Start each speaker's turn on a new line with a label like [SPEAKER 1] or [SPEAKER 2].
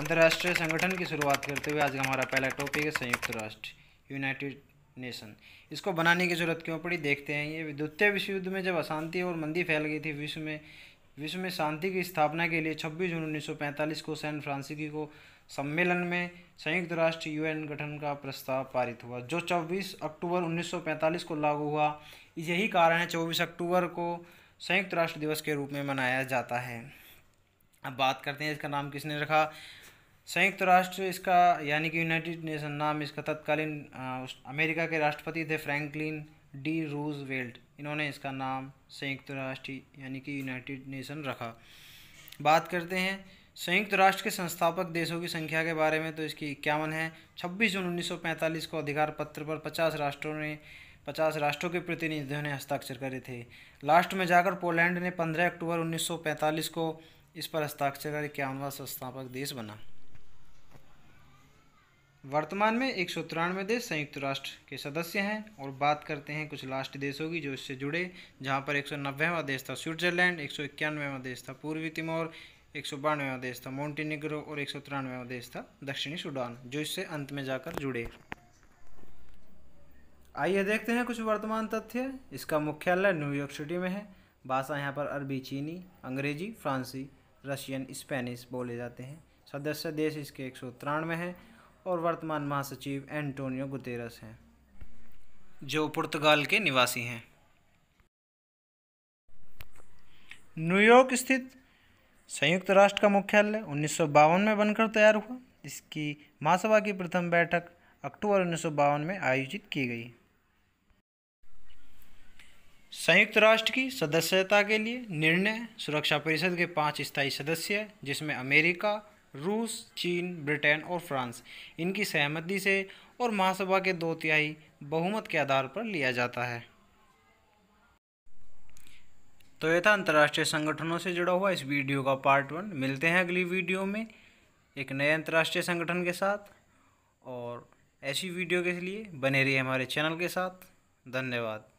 [SPEAKER 1] अंतर्राष्ट्रीय संगठन की शुरुआत करते हुए आज हमारा पहला टॉपिक है संयुक्त राष्ट्र यूनाइटेड नेशन इसको बनाने की जरूरत क्यों पड़ी देखते हैं ये द्वितीय विश्व युद्ध में जब अशांति और मंदी फैल गई थी विश्व में विश्व में शांति की स्थापना के लिए 26 जून 1945 को सैन फ्रांसिस्को सम्मेलन में संयुक्त राष्ट्र यूएन गठन का प्रस्ताव पारित हुआ जो 24 अक्टूबर 1945 को लागू हुआ यही कारण है 24 अक्टूबर को संयुक्त राष्ट्र दिवस के रूप में मनाया जाता है अब बात करते हैं इसका नाम किसने रखा संयुक्त राष्ट्र इसका यानी कि यूनाइटेड नेशन नाम इसका तत्कालीन अमेरिका के राष्ट्रपति थे फ्रैंकलिन डी रूज इन्होंने इसका नाम संयुक्त राष्ट्र यानी कि यूनाइटेड नेशन रखा बात करते हैं संयुक्त राष्ट्र के संस्थापक देशों की संख्या के बारे में तो इसकी इक्यावन है 26 जून 1945 को अधिकार पत्र पर 50 राष्ट्रों ने 50 राष्ट्रों के प्रतिनिधियों ने हस्ताक्षर करे थे लास्ट में जाकर पोलैंड ने 15 अक्टूबर 1945 को इस पर हस्ताक्षर कर इक्यावनवा संस्थापक देश बना वर्तमान में एक सौ तिरानवे देश संयुक्त राष्ट्र के सदस्य हैं और बात करते हैं कुछ लास्ट देशों की जो इससे जुड़े जहां पर एक सौ नब्बेवा देश था स्विट्जरलैंड एक सौ इक्यानवेवा देश था पूर्वी तिमोर एक सौ बानवेवा देश था मोन्टीनिग्रो और एक सौ तिरानवेवा देश था दक्षिणी सूडान जो इससे अंत में जाकर जुड़े आइए देखते हैं कुछ वर्तमान तथ्य इसका मुख्यालय न्यूयॉर्क सिटी में है भाषा यहाँ पर अरबी चीनी अंग्रेजी फ्रांसी रशियन स्पेनिश बोले जाते हैं सदस्य देश इसके एक सौ तिरानवे हैं और वर्तमान महासचिव एंटोनियो गुतेरस हैं जो पुर्तगाल के निवासी हैं न्यूयॉर्क स्थित संयुक्त राष्ट्र का मुख्यालय उन्नीस में बनकर तैयार हुआ इसकी महासभा की प्रथम बैठक अक्टूबर उन्नीस में आयोजित की गई संयुक्त राष्ट्र की सदस्यता के लिए निर्णय सुरक्षा परिषद के पांच स्थायी सदस्य जिसमें अमेरिका रूस चीन ब्रिटेन और फ्रांस इनकी सहमति से और महासभा के दो तिहाई बहुमत के आधार पर लिया जाता है तो यह था अंतर्राष्ट्रीय संगठनों से जुड़ा हुआ इस वीडियो का पार्ट वन मिलते हैं अगली वीडियो में एक नए अंतर्राष्ट्रीय संगठन के साथ और ऐसी वीडियो के लिए बने रहिए हमारे चैनल के साथ धन्यवाद